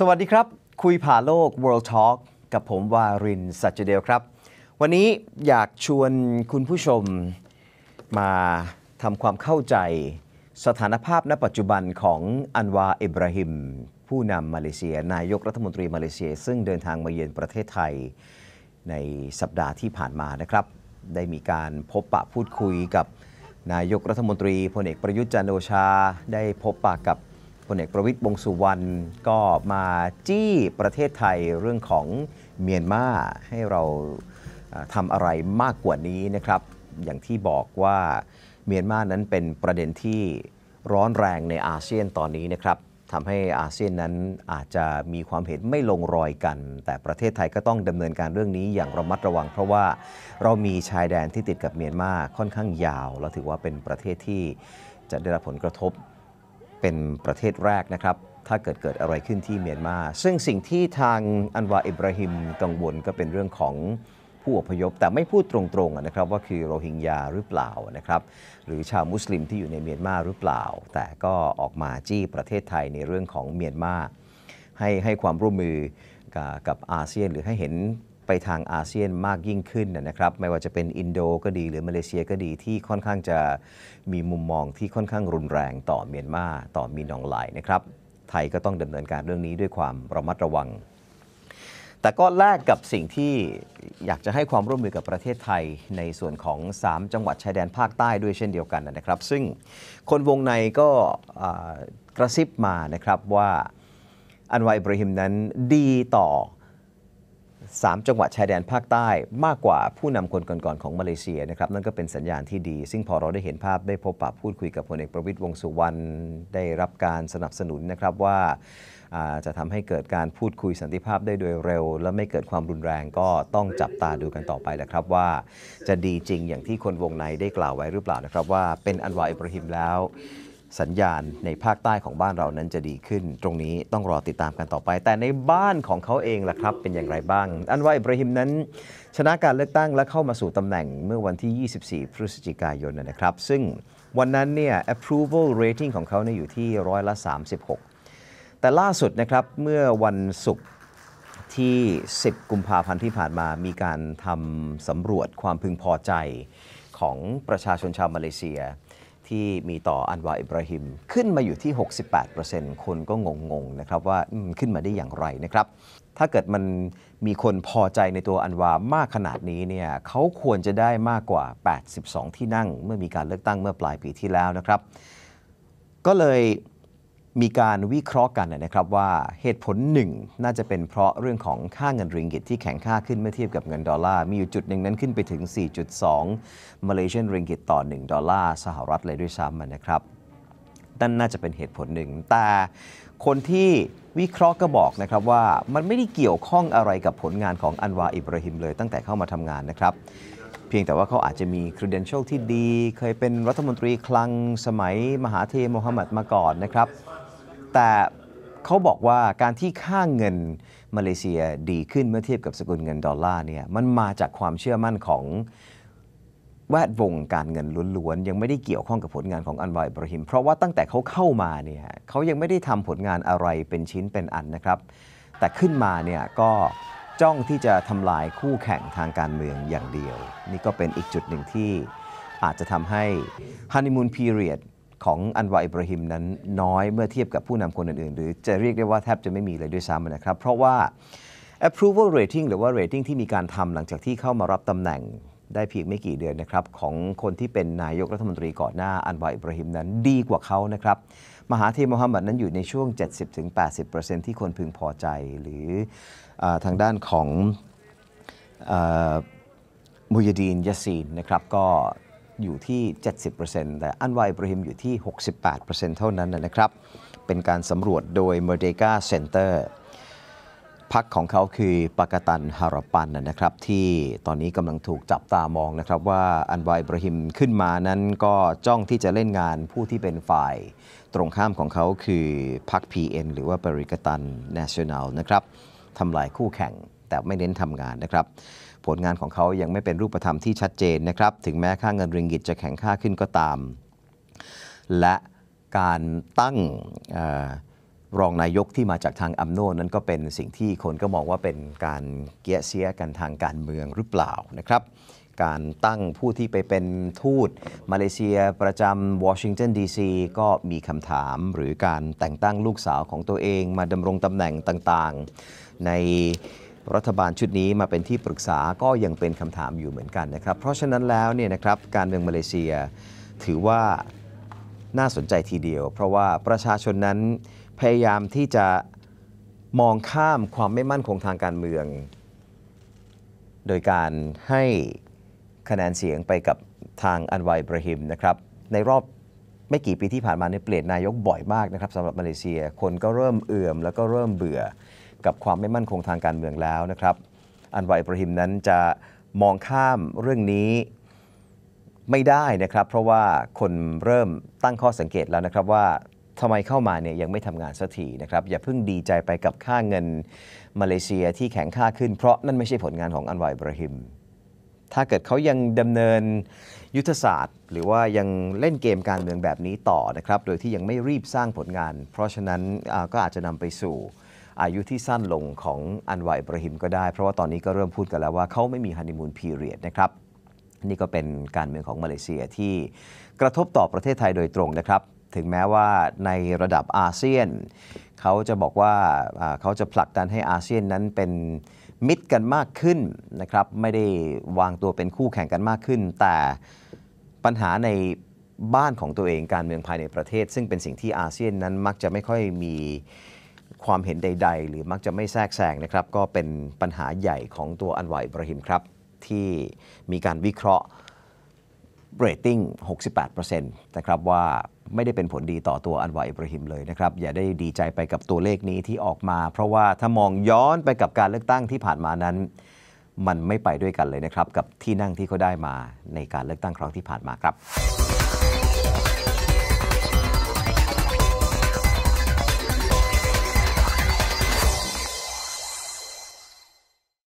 สวัสดีครับ คุยผ่าโลก World Talk กับผม วารินสัจเดลครับ วันนี้อยากชวนคุณผู้ชมมาทำความเข้าใจสถานภาพณปัจจุบันของอันวาอิบราฮิม ผู้นำมาเลเซีย นายกรัฐมนตรีมาเลเซีย ซึ่งเดินทางมาเยือนประเทศไทยในสัปดาห์ที่ผ่านมานะครับ ได้มีการพบปะพูดคุยกับนายกรัฐมนตรีพลเอกประยุทธ์จันโอชา ได้พบปะกับพลเอกประวิตยวงสุวรรณก็มาจี้ประเทศไทยเรื่องของเมียนมาให้เราทำอะไรมากกว่านี้นะครับ อย่างที่บอกว่า เมียนมานั้นเป็นประเด็นที่ร้อนแรงในอาเซียนตอนนี้นะครับทำให้อาเซียนนั้นอาจจะมีความเห็นไม่ลงรอยกัน แต่ประเทศไทยก็ต้องดำเนินการเรื่องนี้อย่างระมัดระวัง เพราะว่าเรามีชายแดนที่ติดกับเมียนมาค่อนข้างยาวเราถือว่าเป็นประเทศที่จะได้รับผลกระทบเป็นประเทศแรกนะครับถ้าเกิดเกิดอะไรขึ้นที่เมียนมา ซึ่งสิ่งที่ทางอันวาอิบราฮิมกังวลก็เป็นเรื่องของผู้อพยพแต่ไม่พูดตรงๆนะครับว่าคือโรฮิงญาหรือเปล่านะครับหรือชาวมุสลิมที่อยู่ในเมียนมาหรือเปล่า แต่ก็ออกมาจี้ประเทศไทยในเรื่องของเมียนมาให้ให้ความร่วมมือกับอาเซียนหรือให้เห็นไปทางอาเซียนมากยิ่งขึ้นนะครับไม่ว่าจะเป็นอินโดก็ดี หรือมาเลเซียก็ดีที่ค่อนข้างจะมีมุมมอง ที่ค่อนข้างรุนแรงต่อเมียนมาต่อมีนองหลายนะครับไทยก็ต้องดำเนินการเรื่องนี้ด้วยความระมัดระวัง แต่ก็แลกกับสิ่งที่อยากจะให้ความร่วมมือกับประเทศไทยในส่วนของ 3 จังหวัดชายแดนภาคใต้ด้วยเช่นเดียวกันนะครับซึ่งคนวงในก็กระซิบมานะครับว่าอันวัยบริหิมนั้นดีต่อ3 จังหวัดชายแดนภาคใต้มากกว่าผู้นำคนก่อนๆ ของมาเลเซียนะครับนั่นก็เป็นสัญญาณที่ดีซึ่งพอเราได้เห็นภาพได้พบปะพูดคุยกับพลเอกประวิตยวงสุวรรณได้รับการสนับสนุนนะครับว่าจะทำให้เกิดการพูดคุยสันติภาพได้โดยเร็ว และไม่เกิดความรุนแรงก็ต้องจับตาดูกันต่อไปนะครับว่าจะดีจริงอย่างที่คนวงในได้กล่าวไว้หรือเปล่านะครับ ว่าเป็นอันวาอิบราฮิมแล้วสัญญาณในภาคใต้ของบ้านเรานั้นจะดีขึ้น ตรงนี้ต้องรอติดตามกันต่อไป แต่ในบ้านของเขาเองล่ะครับ เป็นอย่างไรบ้าง อันว่าอิบราฮิมนั้นชนะการเลือกตั้งและเข้ามาสู่ตำแหน่งเมื่อวันที่ 24 พฤศจิกายนนะครับ ซึ่งวันนั้นเนี่ย approval rating ของเขาเนี่ยอยู่ที่ร้อยละ36 แต่ล่าสุดนะครับ เมื่อวันศุกร์ที่ 10 กุมภาพันธ์ที่ผ่านมามีการทำสำรวจความพึงพอใจของประชาชนชาวมาเลเซียที่มีต่ออันวาอิบราฮิม ขึ้นมาอยู่ที่ 68%คนก็งงๆนะครับ ว่าขึ้นมาได้อย่างไรนะครับ ถ้าเกิดมันมีคนพอใจในตัวอันวามากขนาดนี้เนี่ยเขาควรจะได้มากกว่า 82 ที่นั่ง เมื่อมีการเลือกตั้งเมื่อปลายปีที่แล้วนะครับ ก็เลยมีการวิเคราะห์กันนะครับว่าเหตุผลหนึ่งน่าจะเป็นเพราะเรื่องของ ค่าเงินริงกิตที่แข็งค่าขึ้นเมื่อเทียบกับเงินดอลลาร์ มีอยู่จุดหนึ่งนั้นขึ้นไปถึง 4.2 มาเลเซียริงกิตต่อ 1 ดอลลาร์ สหรัฐเลยด้วยซ้ำนะครับ นั่นน่าจะเป็นเหตุผลหนึ่ง แต่คนที่วิเคราะห์ก็บอกนะครับว่ามันไม่ได้เกี่ยวข้องอะไรกับผลงานของอันวาอิบราฮิมเลยตั้งแต่เข้ามาทำงานนะครับ เพียงแต่ว่าเขาอาจจะมี credential ที่ดี เคยเป็นรัฐมนตรีคลังสมัยมหาเทมฮัมหมัดมาก่อนนะครับแต่เขาบอกว่าการที่ค่าเงินมาเลเซียดีขึ้นเมื่อเทียบกับสกุลเงินดอลลาร์เนี่ยมันมาจากความเชื่อมั่นของแวดวงการเงินล้วนๆยังไม่ได้เกี่ยวข้องกับผลงานของอันวายบรหิมเพราะว่าตั้งแต่เขาเข้ามาเนี่ยเขายังไม่ได้ทำผลงานอะไรเป็นชิ้นเป็นอันนะครับ แต่ขึ้นมาเนี่ยก็จ้องที่จะทำลายคู่แข่งทางการเมืองอย่างเดียว นี่ก็เป็นอีกจุดหนึ่งที่อาจจะทำให้ฮันนีมูนพีเรียดของอันวาอิบราฮิมนั้นน้อยเมื่อเทียบกับผู้นำคนอื่นๆหรือจะเรียกได้ว่าแทบจะไม่มีเลยด้วยซ้ำนะครับ เพราะว่า approval rating หรือว่า rating ที่มีการทำหลังจากที่เข้ามารับตำแหน่งได้เพียงไม่กี่เดือนนะครับ ของคนที่เป็นนายกรัฐมนตรีก่อนหน้าอันวาอิบราฮิมนั้นดีกว่าเขานะครับ มหาเทมฮัมหมัดนั้นอยู่ในช่วง 70-80%ที่คนพึงพอใจหรืออทางด้านของมุยดีนยาซีนนะครับก็อยู่ที่ 70%แต่อันวายบริิมอยู่ที่ 68%เท่านั้นนะครับ เป็นการสำรวจโดย m e r d e g a Center พักของเขาคือปากตันฮารปันนะครับ ที่ตอนนี้กำลังถูกจับตามองนะครับ ว่าอันวายบริหิมขึ้นมานั้นก็จ้องที่จะเล่นงานผู้ที่เป็นฝ่าย ตรงข้ามของเขาคือพัก PN หรือว่าปริกตันนชั่นแนลนะครับทำลายคู่แข่งแต่ไม่เน้นทำงานนะครับ ผลงานของเขายังไม่เป็นรูปธรรมที่ชัดเจนนะครับ ถึงแม้ค่าเงินริงกิตจะแข็งค่าขึ้นก็ตาม และการตั้งรองนายกที่มาจากทางอัมโนนั้นก็เป็นสิ่งที่คนก็มองว่าเป็นการเกี้ยเสียกันทางการเมืองหรือเปล่านะครับ การตั้งผู้ที่ไปเป็นทูต มาเลเซียประจำวอชิงตันดีซีก็มีคำถามหรือการแต่งตั้งลูกสาวของตัวเองมาดำรงตำแหน่งต่างๆในรัฐบาลชุดนี้มาเป็นที่ปรึกษาก็ยังเป็นคำถามอยู่เหมือนกันนะครับเพราะฉะนั้นแล้วเนี่ยนะครับการเมืองมาเลเซียถือว่าน่าสนใจทีเดียว เพราะว่าประชาชนนั้นพยายามที่จะมองข้ามความไม่มั่นคงทางการเมือง โดยการให้คะแนนเสียงไปกับทางอันวัยบรหิมนะครับ ในรอบไม่กี่ปีที่ผ่านมาเนี่ยเปลี่ยนนายกบ่อยมากนะครับสำหรับมาเลเซียคนก็เริ่มเอื่อมแล้วก็เริ่มเบื่อกับความไม่มั่นคงทางการเมืองแล้วนะครับ อันวัยประหิมนั้นจะมองข้ามเรื่องนี้ไม่ได้นะครับ เพราะว่าคนเริ่มตั้งข้อสังเกตแล้วนะครับ ว่าทำไมเข้ามาเนี่ยยังไม่ทำงานสักทีนะครับ อย่าเพิ่งดีใจไปกับค่าเงินมาเลเซียที่แข็งค่าขึ้น เพราะนั่นไม่ใช่ผลงานของอันวัยประหิม ถ้าเกิดเขายังดำเนินยุทธศาสตร์ หรือว่ายังเล่นเกมการเมืองแบบนี้ต่อนะครับโดยที่ยังไม่รีบสร้างผลงาน เพราะฉะนั้นก็อาจจะนำไปสู่อายุที่สั้นลงของอันวาอิบราฮิมก็ได้เพราะว่าตอนนี้ก็เริ่มพูดกันแล้วว่าเขาไม่มีฮันนีมูนพีเรียดนะครับ นี่ก็เป็นการเมืองของมาเลเซียที่กระทบต่อประเทศไทยโดยตรงนะครับ ถึงแม้ว่าในระดับอาเซียน เขาจะบอกว่าเขาจะผลักดันให้อาเซียนนั้นเป็นมิตรกันมากขึ้นนะครับ ไม่ได้วางตัวเป็นคู่แข่งกันมากขึ้น แต่ปัญหาในบ้านของตัวเองการเมืองภายในประเทศ ซึ่งเป็นสิ่งที่อาเซียนนั้นมักจะไม่ค่อยมีความเห็นใดๆ หรือมักจะไม่แทรกแซงนะครับ ก็เป็นปัญหาใหญ่ของตัวอันวัยบรหิมครับ ที่มีการวิเคราะห์เรตติ้ง 68%นะครับว่าไม่ได้เป็นผลดีต่อตัวอันวัยบรหิมเลยนะครับ อย่าได้ดีใจไปกับตัวเลขนี้ที่ออกมา เพราะว่าถ้ามองย้อนไปกับการเลือกตั้งที่ผ่านมานั้น มันไม่ไปด้วยกันเลยนะครับ กับที่นั่งที่เขาได้มาในการเลือกตั้งครั้งที่ผ่านมาครับ